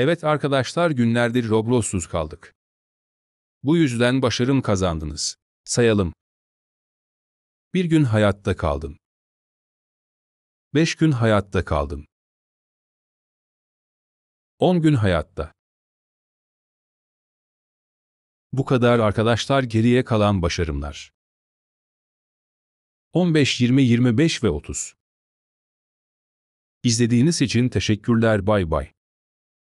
Evet arkadaşlar günlerdir Roblox'suz kaldık. Bu yüzden başarım kazandınız. Sayalım. Bir gün hayatta kaldım. Beş gün hayatta kaldım. On gün hayatta. Bu kadar arkadaşlar geriye kalan başarımlar. 15, 20, 25 ve 30. İzlediğiniz için teşekkürler bay bay.